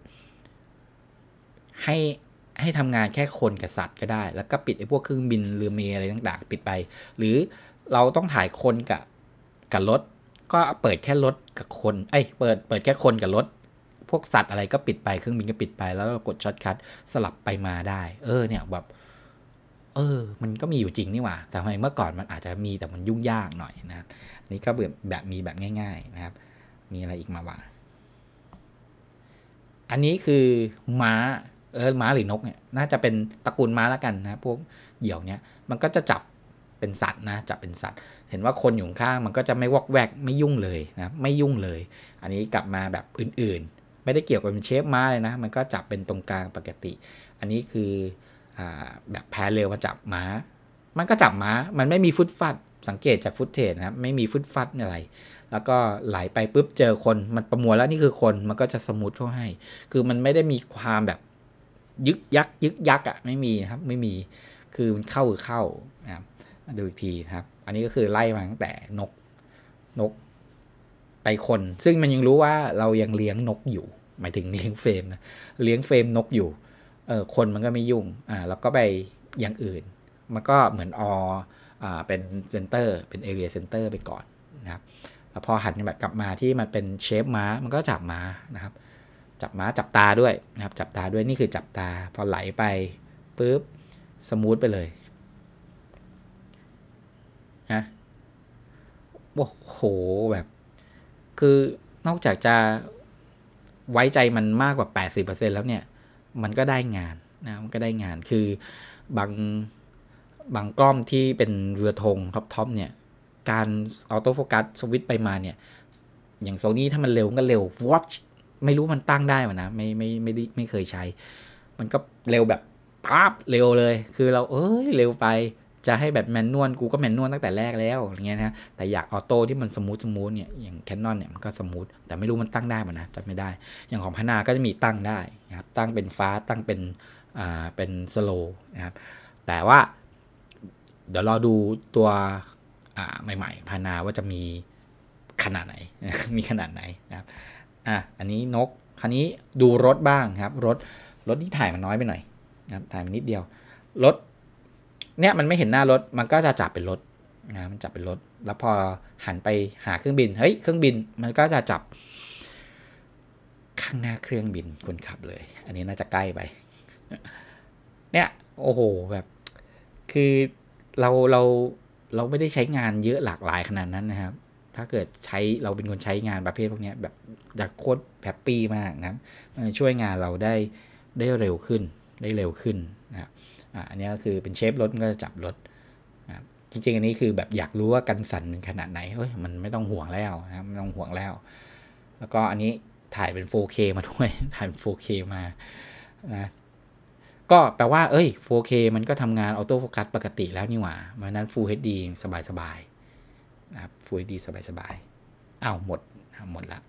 ให้ให้ทำงานแค่คนกับสัตว์ก็ได้ แล้วก็ปิดไอ้พวกเครื่องบินเรือเมอะไรต่างๆ ปิดไป หรือเราต้องถ่ายคนกับกับรถก็เปิดแค่รถกับคนไอ้เปิด เปิดแค่คนกับรถ พวกสัตว์อะไรก็ปิดไป เครื่องบินก็ปิดไป แล้วก็กดช็อตคัทสลับไปมาได้ เออ เนี่ยแบบ เออ มันก็มีอยู่จริงนี่หว่า แต่ทำไมเมื่อก่อนมันอาจจะมีแต่มันยุ่งยากหน่อยนะครับนี่ก็แบบแบบมีแบบง่ายๆนะครับ มีอะไรอีกมาว่าอันนี้คือม้า เออ ม้าหรือนกเนี่ย น่าจะเป็นตระกูลม้าแล้วกันนะ พวก เหยี่ยวเนี่ยมันก็จะจับเป็นสัตว์นะจับเป็นสัตว์ เห็นว่าคนอยู่ข้างมันก็จะไม่วอกแวกไม่ยุ่งเลยนะไม่ยุ่งเลย อันนี้กลับมาแบบอื่นๆ ไม่ได้เกี่ยวกับเป็นเชฟม้าเลยนะมันก็ จับเป็นตรงกลางปกติ อันนี้คืออแบบแพ้เร็วมาจับม้า มันก็จับม้ามันไม่มีฟุตฟัด สังเกตจากฟุตเทจนะไม่มีฟุตฟัดอะไร แล้วก็ ไหลไปปุ๊บเจอคนมันประมวลแล้วนี่คือคนมันก็จะสมุดเข้าให้ คือมันไม่ได้มีความแบบยึกยักยึกยักอะ่ะไม่มีครับไม่มีคือมันเข้ารือเข้าดูอีกทีครับ อันนี้ก็คือไล่มาตั้งแต่นก นกไปคน ซึ่งมันยังรู้ว่าเรายังเลี้ยงนกอยู่ หมายถึงเลี้ยงเฟรมนะเลี้ยงเฟรมนกอยู่เออคนมันก็ไม่ยุ่งอ่าแล้วก็ไปอย่างอื่น มันก็เหมือนออ่าเป็นเซนเตอร์ เป็นเอเรียเซนเตอร์ไปก่อนนะครับแล้วพอหันแบบกลับมาที่มันเป็นเชฟม้า มันก็จับม้านะครับ จับม้าจับตาด้วยนะครับ จับตาด้วย นี่คือจับตา พอไหลไปปุ๊บ สมูทไปเลยโหแบบ คือนอกจากจะไว้ใจมันมากกว่า 80%แล้วเนี่ยมันก็ได้งานนะมันก็ได้งานคือบางบางกล้องที่เป็นเรือธงท็อปท็อปเนี่ยการ ออโต้โฟกัส สวิตไปมาเนี่ยอย่างโซนี้ถ้ามันเร็วก็เร็ววอชไม่รู้มันตั้งได้ไหมนะไม่ไม่ไม่ไม่เคยใช้ มันก็เร็วแบบปั๊บเร็วเลย คือเราเอ้ยเร็วไปจะให้แบบแมนนวลกูก็แมนนวลตั้งแต่แรกแล้วอย่างเงี้ยนะแต่อยากออโต้ที่มันสมูทสมูทเนี่ยอย่างแคนนอนเนี่ยมันก็สมูทแต่ไม่รู้มันตั้งได้ป่ะนะจำไม่ได้ อย่างของพนาก็จะมีตั้งได้นะครับตั้งเป็นฟ้าตั้งเป็นอ่าเป็นสโลว์นะครับแต่ว่า เดี๋ยวรอดูตัวอ่าใหม่ ๆ พานาว่าจะมีขนาดไหน มีขนาดไหนนะครับอ่ะอันนี้นกคราวนี้ดูรถบ้างครับรถรถที่ถ่ายมันน้อยไปหน่อยนะครับถ่ายมันนิดเดียวรถเนี่ย มันไม่เห็นหน้ารถมันก็จะจับเป็นรถนะมันจับเป็นรถแล้วพอหันไปหาเครื่องบิน เฮ้ยเครื่องบินมันก็จะจับ ข้างหน้าเครื่องบินคนขับเลย อันนี้น่าจะใกล้ไป เนี่ย โอ้โห แบบ คือเราเราเราไม่ได้ใช้งานเยอะหลากหลายขนาดนั้นนะครับ ถ้าเกิดใช้เราเป็นคนใช้งานประเภทพวกนี้แบบอยากโคตรแฮปปี้มากนะช่วยงานเราได้ได้เร็วขึ้น ได้เร็วขึ้นนะครับอันนี้ก็คือเป็น เชฟ รถมันก็จะจับ รถ จริงๆ อันนี้คือแบบอยากรู้ว่ากันสั่นมันขนาดไหนเฮ้ย มันไม่ต้องห่วงแล้วนะไม่ต้องห่วงแล้ว แล้วก็อันนี้ถ่ายเป็น 4K มา ด้วย ถ่ายเป็น 4K มานะ ก็ แปลว่า เอ้ย 4K มันก็ทำงานออโต้โฟกัสปกติแล้ว นี่หว่าเพราะนั้น Full HD สบายๆนะครับ Full HD สบายๆอ้าวหมดหมดละ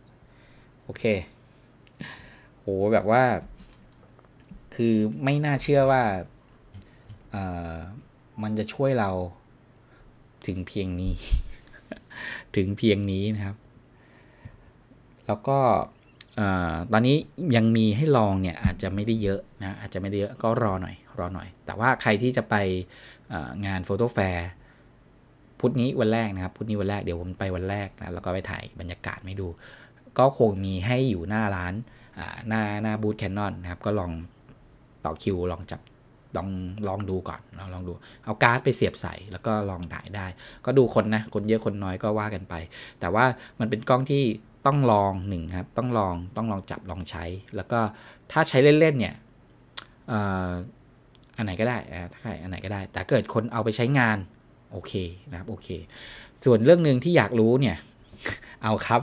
โอเคโหแบบว่า คือไม่น่าเชื่อว่ามันจะช่วยเราถึงเพียงนี้ถึงเพียงนี้นะครับ แล้วก็ตอนนี้ยังมีให้ลองเนี่ยอาจจะไม่ได้เยอะ นะอาจจะไม่ได้เยอะก็รอหน่อย รอหน่อย แต่ว่าใครที่จะไปงานโฟโต้แฟร์พุธนี้วันแรกนะครับพุธนี้วันแรกเดี๋ยวผมไปวันแรกนะแล้วก็ไปถ่ายบรรยากาศไม่ดู ก็คงมีให้อยู่หน้าร้านหน้าหน้าบูธแคนนอนนะครับ ก็ลองต่อคิวลองจับลองลองดูก่อนเราลองดู เอาการ์ดไปเสียบใส่แล้วก็ลองถ่ายได้ ก็ดูคนนะ คนเยอะคนน้อยก็ว่ากันไป แต่ว่ามันเป็นกล้องที่ต้องลองหนึ่งครับ ต้องลองต้องลองจับลองใช้ แล้วก็ถ้าใช้เล่นๆ เนี่ยอันไหนก็ได้ถ้าใครอันไหนก็ได้ แต่เกิดคนเอาไปใช้งาน โอเคนะครับโอเค ส่วนเรื่องหนึ่งที่อยากรู้เนี่ย เอาครับ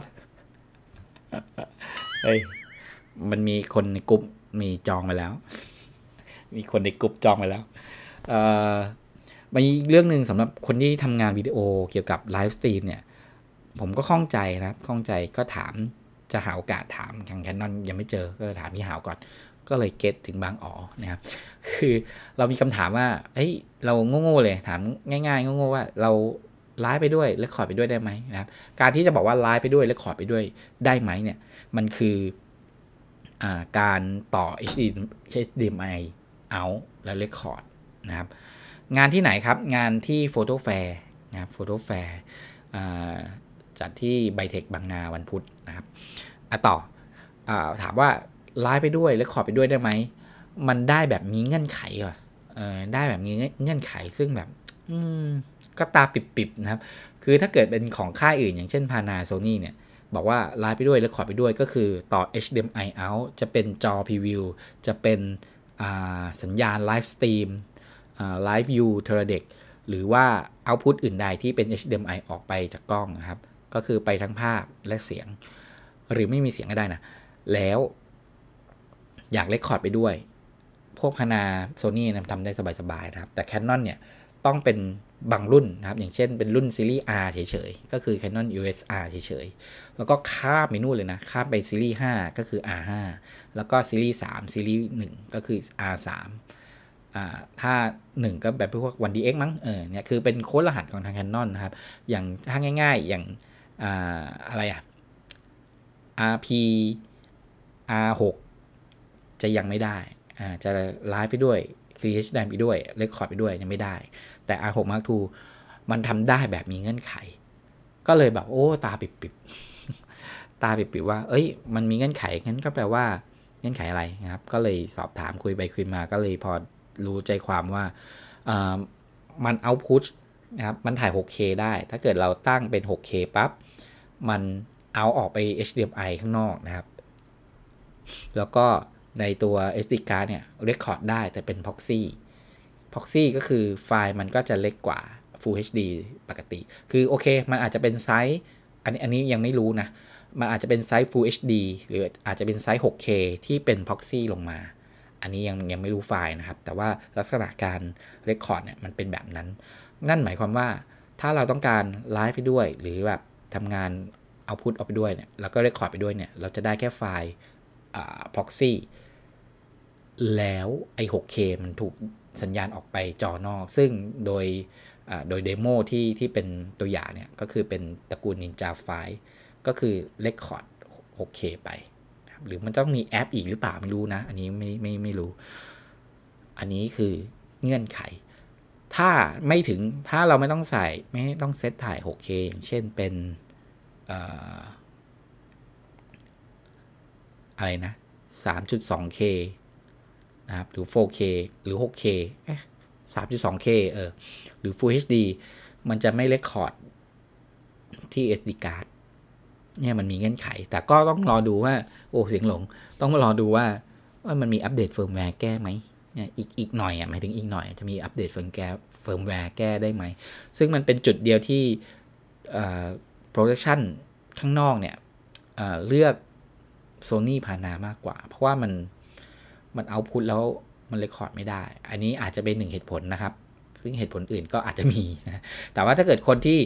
เฮ้ยมันมีคนในกลุ่มมีจองไปแล้วมีคนในกลุ่มจองไปแล้วมีอีกเรื่องหนึ่งสำหรับคนที่ทำงานวิดีโอเกี่ยวกับไลฟ์สตรีมเนี่ย ผมก็ข้องใจนะ ข้องใจก็ถามจะหาโอกาสถามทางแคนนอนยังไม่เจอ ก็ถามพี่หาวก่อน ก็เลยเก็ตถึงบางอ๋อนะครับ คือเรามีคำถามว่าเฮ้ยเราโง่ๆเลยถามง่ายๆโง่ๆว่าเราไลฟ์ไปด้วยและขอดไปด้วยได้ไหมนะครับการที่จะบอกว่าไลฟ์ไปด้วยและขอดไปด้วยได้ไหมเนี่ย มันคืออการต่อ HDMI าท์และเคคอร์ดนะครับงานที่ไหนครับงานที่โฟโต้แฟร์นะครับโฟโต้แฟร์จัด ที่ไบเทคบางนาวันพุธนะครับอะต่ออถามว่าไลฟ์ไปด้วยแลคขอไปด้วยได้ไหมมันได้แบบมีเงื่อนไขอ่ได้แบบมีเงื่อนไข ซึ่ง แบบ อืมก็ตา ปิบๆนะครับ คือถ้าเกิดเป็นของค่าย อื่น อย่างเช่นพานาโซนี่เนี่ย บอกว่าไลฟ์ไปด้วยแลคขอไปด้วยก็คือต่อ HDMI out จะเป็นจอพรีวิวจะเป็นสัญญาณไลฟ์สตรีมไลฟ์ยูเทอร์เด็กหรือว่าเอาพุตอื่นใดที่เป็น HDMI ออกไปจากกล้องนะครับ ก็คือไปทั้งภาพและเสียง หรือไม่มีเสียงก็ได้นะแล้วอยากเลคคอร์ดไปด้วย พวกพนาโซนี่ทำได้สบายๆนะครับ แต่ Canon เนี่ย ต้องเป็นบางรุ่นนะครับอย่างเช่นเป็นรุ่นซีรีส์ R เฉยๆ ก็คือ Canon EOS R เฉยๆ แล้วก็ข้ามไปนู่นเลยนะข้ามไปซีรีส์ 5 ก็คือ R5 แล้วก็ซีรีส์ 3 ซีรีส์ 1 ก็คือ R3 อ่าถ้า 1 ก็แบบพวกวันดีเอ็กมั้งเออเนี่ยคือเป็นโค้ดรหัสของทาง Canon นะครับ อย่างถ้าง่ายๆ อย่างอ่าอะไรอ่ะ RP R6 จะยังไม่ได้อ่าจะ ไลฟ์ไปด้วย 3H แดมไปด้วยเรคคอร์ดไปด้วยยังไม่ได้ แต่ R6 Mark II มันทำได้แบบมีเงื่อนไข ก็เลยแบบโอ้ ตาปิดปิดตาปิดปิดว่า เอ้ย มันมีเงื่อนไข งั้นก็แปลว่า เงื่อนไขอะไรนะครับ ก็เลยสอบถามคุยไปคุยมา ก็เลยพอรู้ใจความว่ามันเอาพุชนะครับ มันถ่าย 6K ได้ ถ้าเกิดเราตั้งเป็น 6K ปับ๊บมันเอาออกไป HDMI ข้างนอกนะครับ แล้วก็ในตัว SD card เนี่ย เรคคอร์ดได้แต่เป็น proxy proxy ก็คือไฟล์มันก็จะเล็กกว่า Full HD ปกติ คือโอเค มันอาจจะเป็นไซส์ อันนี้อันนี้ยังไม่รู้นะ มันอาจจะเป็นไซส์ Full HD หรืออาจจะเป็นไซส์ 6K ที่เป็น proxy ลงมา อันนี้ยังยังไม่รู้ไฟล์นะครับ แต่ว่าลักษณะการเรคคอร์ดเนี่ยมันเป็นแบบนั้น นั่นหมายความว่าถ้าเราต้องการไลฟ์ไปด้วย หรือแบบทำงานเอาพุทออกไปด้วยเนี่ยแล้วก็เรคคอร์ดไปด้วยเนี่ยเราจะได้แค่ไฟล์พ็อกซี่แล้วไอ้ 6K มันถูกสัญญาณออกไปจอนอก ซึ่งโดย โดยเดโมที่ที่เป็นตัวอย่างเนี่ย ก็คือเป็นตระกูล Ninja ไฟก็คือเลคคอร์ด 6K ไป หรือมันต้องมีแอปอีกหรือเปล่าไม่รู้นะ อันนี้ไม่ ไม่ ไม่รู้ อันนี้คือเงื่อนไข ถ้าไม่ถึง ถ้าเราไม่ต้องใส่ไม่ต้องเซตถ่าย 6K อย่างเช่นเป็นเอะไร นะ 3.2K นะ ครับ หรือ 4K หรือ 6K 3.2K เออ หรือ Full HD มันจะไม่เลคคอร์ดที่ SD card เนี่ย มันมีเงื่อนไข แต่ก็ต้อง รอ ดูว่า โอ้ เสียงหลง ต้อง มารอดูว่าว่ามัน มี อัปเดตเฟิร์มแวร์ แก้ไหมนี่อีก อีก หน่อยอ่ะหมายถึง อีกหน่อย จะมีอัปเดตเฟิร์มแร์เฟิร์มแวร์แก้ได้ไหมซึ่งมันเป็นจุดเดียวที่โปรดักชันข้างนอกเนี่ยเลือกโซนี่พานามากกว่าเพราะว่ามัน มัน เอาพุทแล้ว มันเลคคอร์ด ไม่ได้ อันนี้อาจจะเป็นหนึ่งเหตุผลนะครับซึ่งเหตุผลอื่นก็อาจจะมีนะ แต่ว่าถ้าเกิดคนที่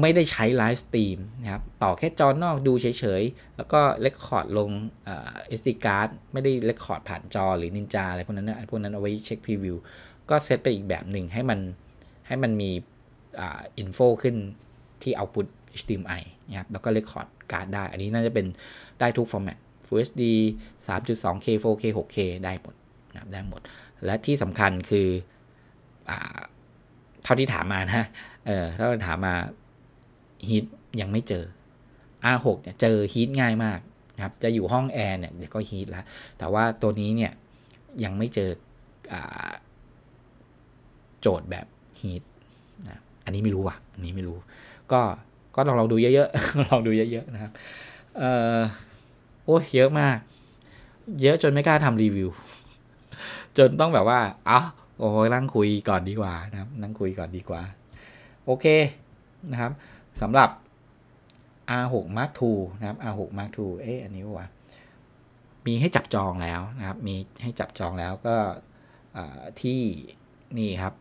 ไม่ได้ใช้ไลฟ์สตรีมนะครับต่อ แค่จอนอกดูเฉย ๆ แล้วก็เลคคอร์ด ลงเอสดีการ์ดไม่ได้เลคคอร์ด ผ่านจอหรือนินจาอะไรพวกนั้นนะพวกนั้นเอาไว้เช็คพรีวิวก็เซตไปอีกแบบหนึ่งให้มันให้มันมีอินโฟขึ้นที่เอาพุท HDMI นะครับแล้วก็เลคคอร์ดการ์ดได้ อันนี้น่าจะเป็นได้ทุกฟอร์แมต Full HD 3.2K 4K 6K ได้หมดนะได้หมด และที่สำคัญคือเท่า ที่ถามมานะเออเท่าที่ถามมาฮีทยังไม่เจอ R6 เนี่ยเจอฮีทง่ายมากครับ จะอยู่ห้องแอร์เนี่ยเดี๋ยวก็ฮีทแล้ว แต่ว่าตัวนี้เนี่ยยังไม่เจออโจทย์แบบฮีทนะ อันนี้ไม่รู้ว่ะอันนี้ไม่รู้ก็ก็ลองลองดูเยอะๆ ลองดูเยอะๆนะครับ เออโอ้เยอะมาก เยอะจนไม่กล้าทำรีวิว จนต้องแบบว่าอ้า โอ้นั่งคุยก่อนดีกว่านะครับ นั่งคุยก่อนดีกว่า โอเคนะครับสำหรับ R6 Mark II นะครับ R6 Mark II เอ๊ะ อันนี้วะมีให้จับจองแล้วนะครับ มีให้จับจองแล้วก็ที่นี่ครับ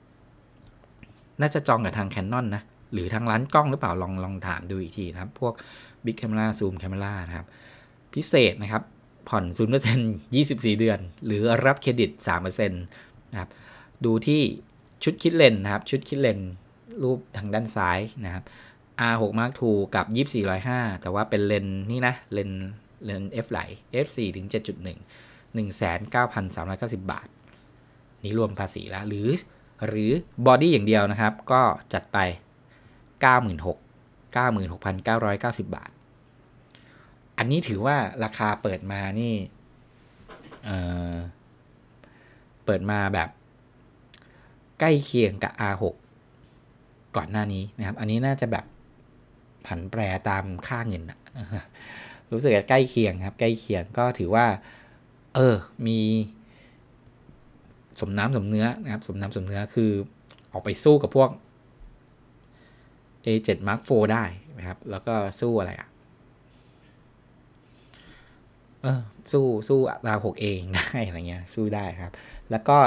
น่าจะจองกับทางแคนนอนนะหรือทางร้านกล้องหรือเปล่าลองลองถามดูอีกทีนะครับ พวก Big Camera Zoom Camera นะครับ พิเศษนะครับ ผ่อน 0% 24 เดือน หรือรับเครดิต 3%นะครับ ดูที่ชุดคิดเลนนะครับ ชุดคิดเลนรูปทางด้านซ้ายนะครับ R6 Mark II กับ 2405แต่ว่าเป็นเลนนี่นะเลนเลน F ไหล F4 ถึง 7.1 19,390 บาท นี้รวมภาษีแล้วหรือหรือบอดี้อย่างเดียวนะครับ ก็จัดไป96 96,990 บาท อันนี้ถือว่าราคาเปิดมานี่เเปิดมาแบบ ใกล้เคียงกับ R6 ก่อนหน้านี้นะครับ อันนี้น่าจะแบบผันแปรตามค่าเงินนะรู้สึกใกล้เคียงครับ ใกล้เคียงก็ถือว่า เออมี สมน้ำสมเนื้อนะครับ สมน้ำสม เนื้อ คือ ออกไปสู้กับพวก A7 Mark IV ได้นะครับ แล้วก็สู้อะไรอะ่ะ เออ สู้ สู้ราเ6งได้ อะไรเงี้ยสู้ได้ครับ แล้วก็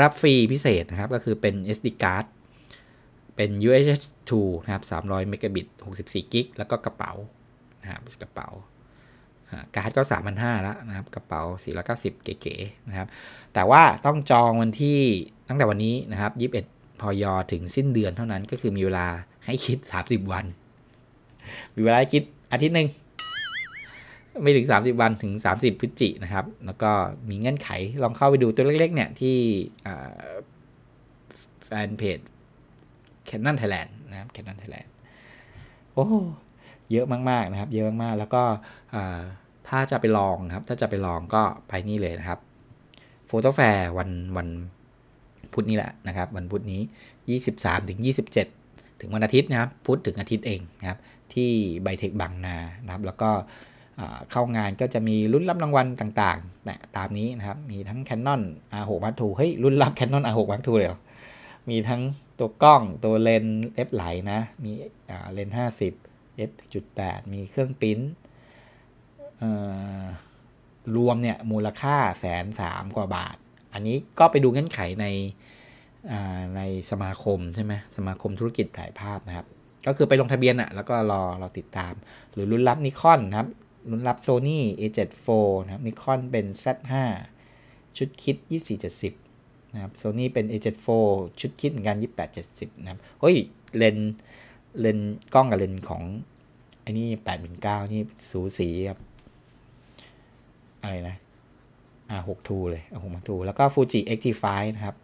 รับฟรีพิเศษนะครับ ก็คือเป็น SD card เป็น UHS2 นะครับ 300เมกะบิต64กิก แล้วก็กระเป๋า นะครับกระเป๋าการ์ดก็ 3,500แล้วนะครับ กระเป๋า 490 เก๋ๆนะครับ แต่ว่าต้องจองวันที่ ตั้งแต่วันนี้ นะครับ21พอยอถึงสิ้นเดือนเท่านั้น ก็คือมีเวลาให้คิดสามสิบวัน มีเวลาคิดอาทิตย์หนึ่งไม่ถึง 30 วันถึง 30พฤศจินะครับ แล้วก็มีเงื่อนไขลองเข้าไปดูตัวเล็กๆ เนี่ยที่แฟนเพจแคนนันไทยแลนด์นะครับแคนนันไทยแลนด์โอ้เยอะมากๆ นะครับ เยอะมากๆ แล้วก็ถ้าจะไปลองครับ ถ้าจะไปลองก็ไปนี่เลยนะครับโฟโต้แฟร์วันวันพุธนี้แหละนะครับ วันพุธนี้ 23-27ถึงวันอาทิตย์นะครับพุธถึงอาทิตย์เองนะครับที่ไบเทคบางนานะครับแล้วก็เข้างานก็จะมีรุ่นรับรางวัลต่างๆนะตามนี้นะครับมีทั้ง Canon R6 Mark i ูเฮ้ยรุ่นรับ Canon R6 Mark i ูเลยมีทั้งตัวกล้องตัวเลนส์ฟไหลนะ มีเลนส์50 f 8มีเครื่องปิ้นรวมเนี่ยมูลค่าแสนสามกว่าบาท อันนี้ก็ไปดูเงื่อนไขในในสมาคมใช่ไหมสมาคมธุรกิจถ่ายภาพนะครับ ก็คือไปลงทะเบียนอะแล้วก็รอเราติดตาม หรือรุ่นรับนิคอนนะครับรุ่นรับโซนี่ A74 นะครับนิคอนเป็น Z5 ชุดคิด 2470 นะครับโซนี่เป็น A74 ชุดคิดเหมือนกัน2870 นะครับ เฮ้ย เลนเลนกล้องกับเลนของ ไอ้นี่8ม0่นี่สูสีครับ อะไรนะ อ่า6ทูเลยอ่า6ทูแล้วก็ Fuji X-T5 นะครับ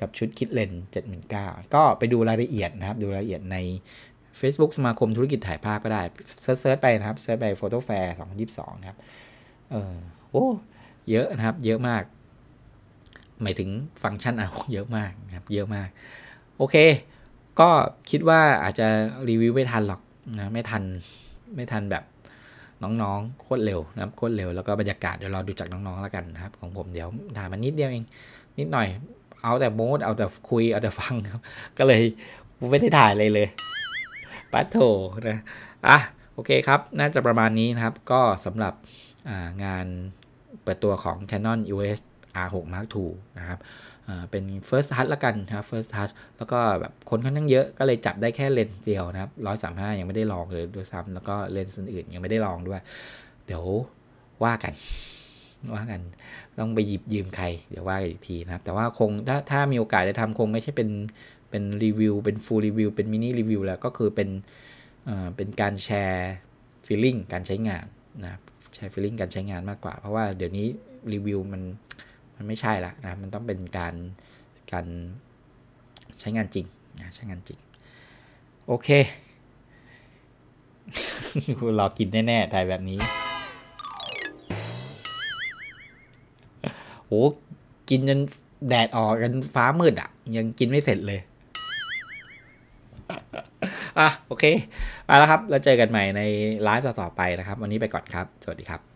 กับชุดคิดเลน7 9 0 0ก็ไปดูรายละเอียดนะครับ ดูรายละเอียดใน Facebook สมาคมธุรกิจถ่ายภาพก็ได้เซิร์ชไปนะครับเซิร์ชไปโฟโต้แฟร์2022นะครับ เออโอ้เยอะนะครับเยอะมาก หมายถึงฟังก์ชันเอาเยอะมากนะครับ เยอะมาก โอเค ก็คิดว่าอาจจะรีวิวไม่ทันหรอก นะ ไม่ทันไม่ทันแบบน้องๆโคตรเร็วนะครับโคตรเร็วแล้วก็ บรรยากาศเดี๋ยวเราดูจากน้องๆแล้วกันนะครับของผมเดี๋ยวถ่ายมันนิดเดียวเอง นิดหน่อยเอาแต่โมดเอาแต่คุยเอาแต่ฟังครับก็เลยไม่ได้ถ่ายเลยเลย ปัดโถนะ อ่ะ โอเคครับ น่าจะประมาณนี้นะครับ ก็สำหรับงานเปิดตัวของ Canon EOS R6 Mark II นะครับเป็น first touch ละกันนะครับ first touch แล้วก็ แบบ คนค่อนข้างเยอะก็เลยจับได้แค่เลนส์เดียวนะครับ135ยังไม่ได้ลองเลยด้วยซ้ำแล้วก็เลนส์อื่นยังไม่ได้ลองด้วย เดี๋ยวว่ากันว่ากันต้องไปหยิบยืมใคร เดี๋ยวว่าอีกทีนะครับแต่ว่าคงถ้าถ้ามีโอกาสได้ทำคงไม่ใช่เป็น เป็นรีวิว เป็นฟูลรีวิวเป็นมินิรีวิวแล้วก็คือเป็นเอ่อเป็นการแชร์ฟีลลิ่งการใช้งานนะแชร์ฟีลลิ่งการใช้งานมากกว่า เพราะว่าเดี๋ยวนี้รีวิวมันมันไม่ใช่ละนะมันต้องเป็นการการใช้งานจริงนะใช้งานจริง โอเคคุณรอกินแน่ๆถ่ายแบบนี้โอ้ กินจนแดดออกกันฟ้ามืดอะ่ะ ยังกินไม่เสร็จเลย อ่ะ โอเคเอาละครับ แล้วเจอกันใหม่ในไลฟ์ต่อไปนะครับ วันนี้ไปก่อนครับ สวัสดีครับ